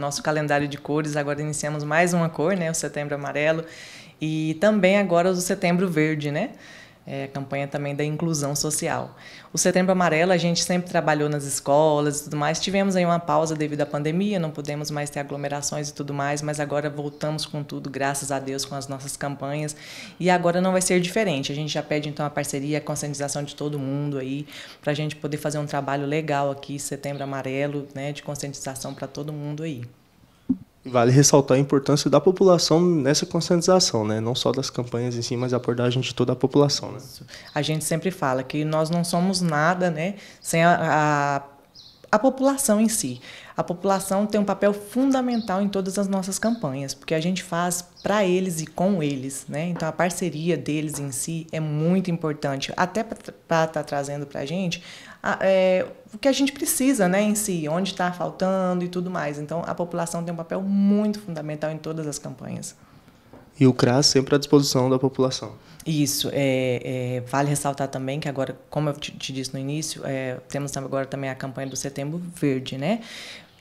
nosso calendário de cores. Agora iniciamos mais uma cor, né? O setembro amarelo. E também agora o setembro verde, né? é, campanha também da inclusão social. O Setembro Amarelo a gente sempre trabalhou nas escolas e tudo mais. Tivemos aí uma pausa devido à pandemia, não pudemos mais ter aglomerações e tudo mais, mas agora voltamos com tudo, graças a Deus, com as nossas campanhas. E agora não vai ser diferente. A gente já pede então a parceria, a conscientização de todo mundo aí, para a gente poder fazer um trabalho legal aqui, Setembro Amarelo, né, de conscientização para todo mundo aí. Vale ressaltar a importância da população nessa conscientização, né? não só das campanhas em si, mas a abordagem de toda a população. Né? A gente sempre fala que nós não somos nada né? sem a, a a população em si. A população tem um papel fundamental em todas as nossas campanhas, porque a gente faz para eles e com eles, né? Então a parceria deles em si é muito importante, até para estar tá trazendo para a gente é, o que a gente precisa, né, em si, onde está faltando e tudo mais. Então a população tem um papel muito fundamental em todas as campanhas. E o CRAS sempre à disposição da população. Isso. É, é, vale ressaltar também que agora, como eu te, te disse no início, é, temos agora também a campanha do Setembro Verde, né?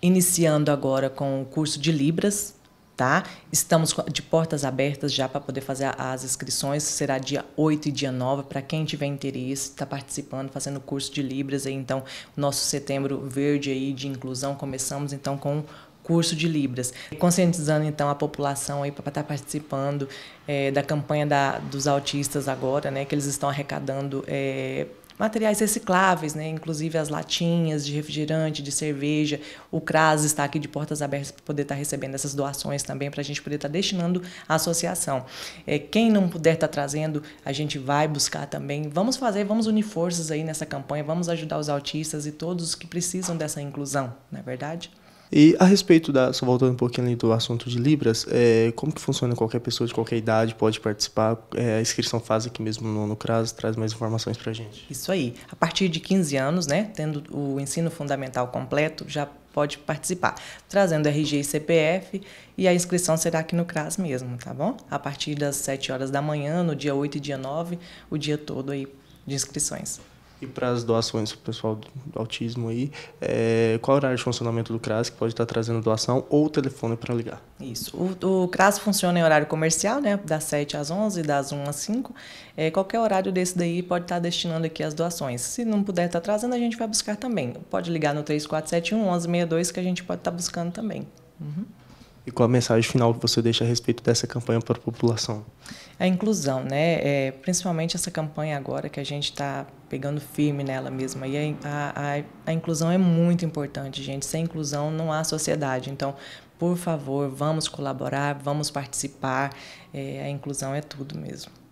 Iniciando agora com o curso de Libras, tá? Estamos de portas abertas já para poder fazer as inscrições. Será dia 8 e dia 9 para quem tiver interesse, está participando, fazendo o curso de Libras aí, então, nosso setembro verde aí de inclusão começamos então com curso de Libras. Conscientizando então a população aí para estar tá participando é, da campanha da, dos autistas agora, né, que eles estão arrecadando é, materiais recicláveis, né? inclusive as latinhas de refrigerante, de cerveja. O CRAS está aqui de portas abertas para poder estar tá recebendo essas doações também, para a gente poder estar tá destinando à associação. É, quem não puder estar trazendo, a gente vai buscar também. Vamos fazer, vamos unir forças aí nessa campanha, vamos ajudar os autistas e todos que precisam dessa inclusão, não é verdade? E a respeito da, só voltando um pouquinho ali do assunto de Libras, é, como que funciona? Qualquer pessoa de qualquer idade pode participar? É, a inscrição faz aqui mesmo no, no CRAS, traz mais informações para gente. Isso aí. A partir de 15 anos, né, tendo o ensino fundamental completo, já pode participar, trazendo RG e CPF, e a inscrição será aqui no CRAS mesmo, tá bom? A partir das 7 horas da manhã, no dia 8 e dia 9, o dia todo aí de inscrições. E para as doações para o pessoal do autismo aí, é, qual é o horário de funcionamento do CRAS que pode estar tá trazendo doação ou o telefone para ligar? Isso. O, o, CRAS funciona em horário comercial, né? Das 7 às 11, das 1 às 5. É, qualquer horário desse daí pode estar tá destinando aqui as doações. Se não puder estar tá trazendo, a gente vai buscar também. Pode ligar no 3471 1162 que a gente pode estar buscando também. Uhum. E qual a mensagem final que você deixa a respeito dessa campanha para a população? A inclusão, né? É, principalmente essa campanha agora que a gente está pegando firme nela mesma. E a, a, a inclusão é muito importante, gente. Sem inclusão não há sociedade. Então, por favor, vamos colaborar, vamos participar. É, a inclusão é tudo mesmo.